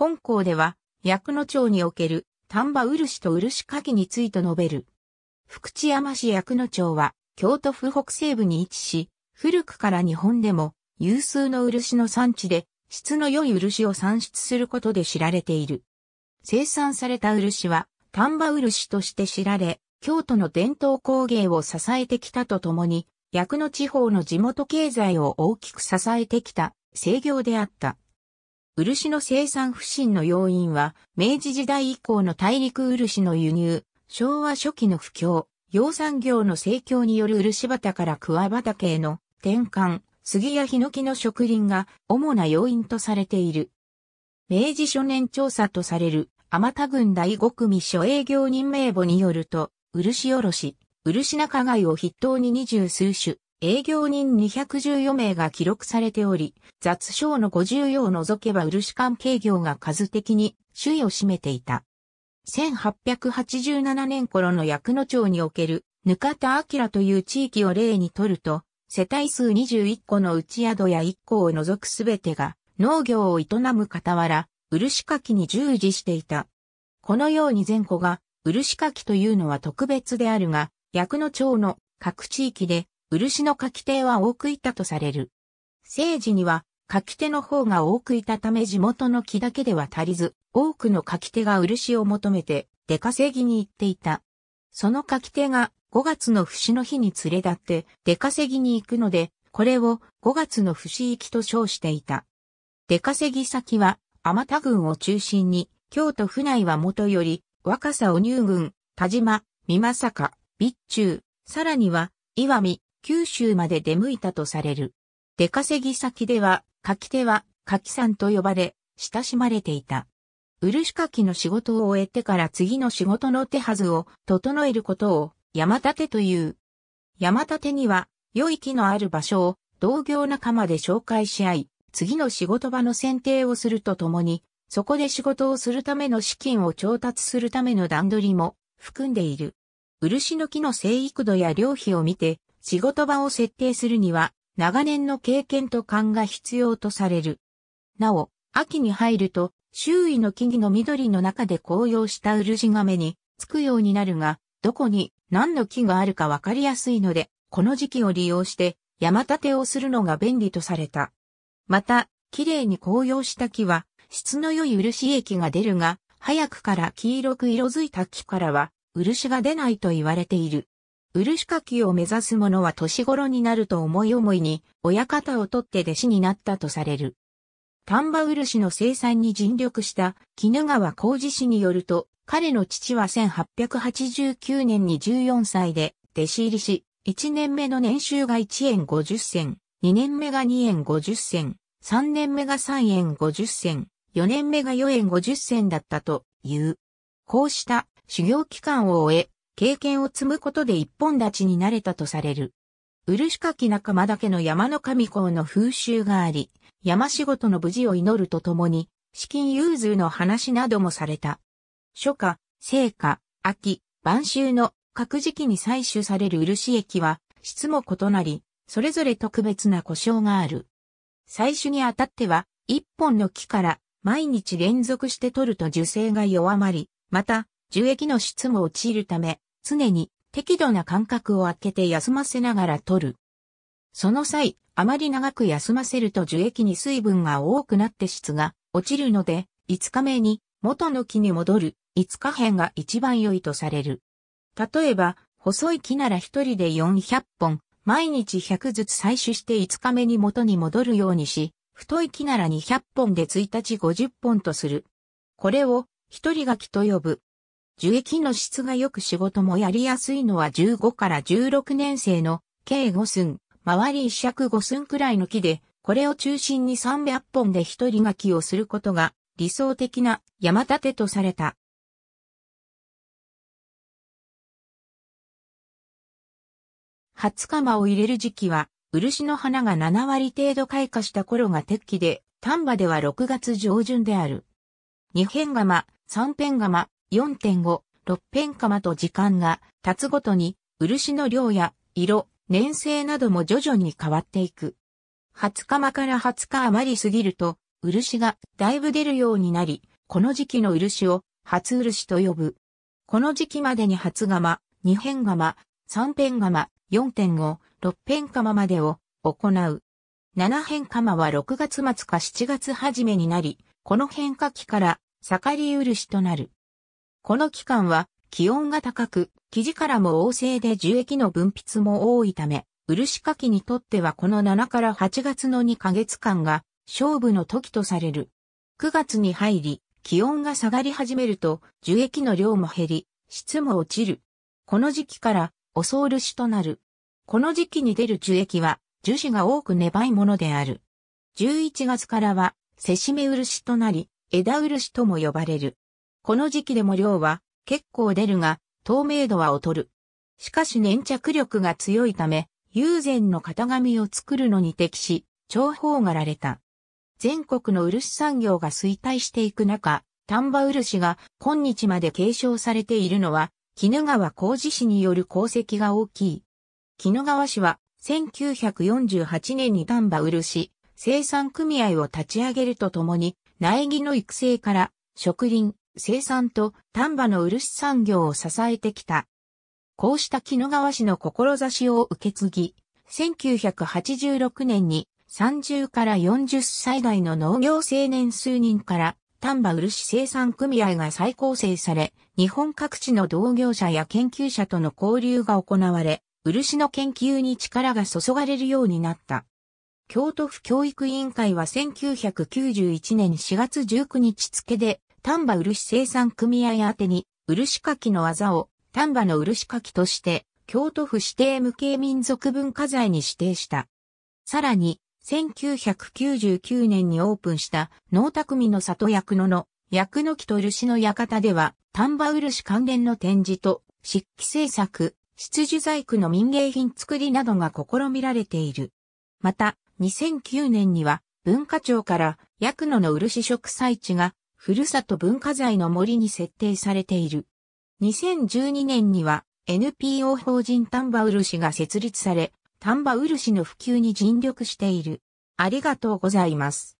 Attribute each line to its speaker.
Speaker 1: 本校では、薬野町における丹波漆と漆かきについて述べる。福知山市薬野町は、京都府北西部に位置し、古くから日本でも有数の漆の産地で、質の良い漆を産出することで知られている。生産された漆は、丹波漆として知られ、京都の伝統工芸を支えてきたとともに、薬野地方の地元経済を大きく支えてきた、制御であった。漆の生産不振の要因は、明治時代以降の大陸漆の輸入、昭和初期の不況、養産業の盛況による漆畑から桑畑への転換、杉やヒノキの植林が主な要因とされている。明治初年調査とされる、天田郡第五組所営業人名簿によると、漆卸、漆仲貝を筆頭に二十数種、営業人214名が記録されており、雑賞の54を除けば漆関係業が数的に首位を占めていた。1887年頃の薬野町における、ぬかたあきらという地域を例にとると、世帯数21個の内宿や1個を除くすべてが農業を営む傍ら、漆かきに従事していた。このように前後が漆かきというのは特別であるが、薬野町の各地域で漆の書き手は多くいたとされる。政治には書き手の方が多くいたため地元の木だけでは足りず、多くの書き手が漆を求めて出稼ぎに行っていた。その書き手が5月の節の日に連れ立って出稼ぎに行くので、これを5月の節行きと称していた。出稼ぎ先は、天田郡を中心に、京都府内はもとより、若狭お入郡、田島、三正か、備中、さらには、岩見、九州まで出向いたとされる。出稼ぎ先では、柿手は柿さんと呼ばれ、親しまれていた。漆柿の仕事を終えてから次の仕事の手はずを整えることを山立てという。山立てには、良い木のある場所を同業仲間で紹介し合い、次の仕事場の選定をするとともに、そこで仕事をするための資金を調達するための段取りも含んでいる。漆の木の生育度や量費を見て、仕事場を設定するには、長年の経験と勘が必要とされる。なお、秋に入ると、周囲の木々の緑の中で紅葉したウルジにつくようになるが、どこに何の木があるかわかりやすいので、この時期を利用して山立てをするのが便利とされた。また、綺麗に紅葉した木は、質の良い漆液が出るが、早くから黄色く色づいた木からは、漆が出ないと言われている。漆かきを目指す者は年頃になると思い思いに、親方を取って弟子になったとされる。丹波漆の生産に尽力した絹川浩二氏によると、彼の父は1889年に14歳で弟子入りし、1年目の年収が1円50銭、2年目が2円50銭、3年目が3円50銭、4年目が4円50銭だったという。こうした修行期間を終え、経験を積むことで一本立ちになれたとされる。漆き仲間だけの山の神港の風習があり、山仕事の無事を祈るとともに、資金融通の話などもされた。初夏、聖夏、秋、晩秋の各時期に採取される漆液は質も異なり、それぞれ特別な故障がある。採取にあたっては、一本の木から毎日連続して取ると樹勢が弱まり、また、樹液の質も落ちるため、常に適度な間隔を空けて休ませながら取る。その際、あまり長く休ませると樹液に水分が多くなって質が落ちるので、5日目に元の木に戻る5日辺が一番良いとされる。例えば、細い木なら一人で400本、毎日100ずつ採取して5日目に元に戻るようにし、太い木なら200本で1日50本とする。これを一人書と呼ぶ。樹液の質が良く仕事もやりやすいのは15から16年生の計5寸、周り1尺5寸くらいの木で、これを中心に300本で一人書きをすることが理想的な山立てとされた。初釜を入れる時期は、漆の花が7割程度開花した頃が適期で、丹波では6月上旬である。二辺釜、三辺釜、4.5、六辺釜と時間が経つごとに、漆の量や色、粘性なども徐々に変わっていく。20釜から20日余り過ぎると、漆がだいぶ出るようになり、この時期の漆を初漆と呼ぶ。この時期までに初釜、二辺釜、三辺釜、4.5、六辺釜までを行う。七辺釜は6月末か7月初めになり、この変化期から盛り漆となる。この期間は気温が高く、生地からも旺盛で樹液の分泌も多いため、漆かきにとってはこの7から8月の2ヶ月間が勝負の時とされる。9月に入り、気温が下がり始めると、樹液の量も減り、質も落ちる。この時期から、おソ漆となる。この時期に出る樹液は、樹脂が多く粘いものである。11月からは、せしめ漆となり、枝漆とも呼ばれる。この時期でも量は結構出るが、透明度は劣る。しかし粘着力が強いため、友禅の型紙を作るのに適し、重宝がられた。全国の漆産業が衰退していく中、丹波漆が今日まで継承されているのは、鬼怒川工事士による功績が大きい。鬼怒川氏は1948年に丹波漆生産組合を立ち上げるとともに、苗木の育成から植林、生産と丹波の漆産業を支えてきた。こうした木野川氏の志を受け継ぎ、1986年に30から40歳代の農業青年数人から丹波漆生産組合が再構成され、日本各地の同業者や研究者との交流が行われ、漆の研究に力が注がれるようになった。京都府教育委員会は1991年4月19日付で丹波漆生産組合宛に、漆かきの技を丹波の漆かきとして、京都府指定無形民族文化財に指定した。さらに、1999年にオープンした農匠の里役野の役の木と漆の館では、丹波漆関連の展示と、漆器製作、漆樹細工の民芸品作りなどが試みられている。また、2009年には、文化庁から、薬野の漆植栽地がふるさと文化財の森に設定されている。2012年には NPO 法人丹波漆が設立され、丹波漆の普及に尽力している。ありがとうございます。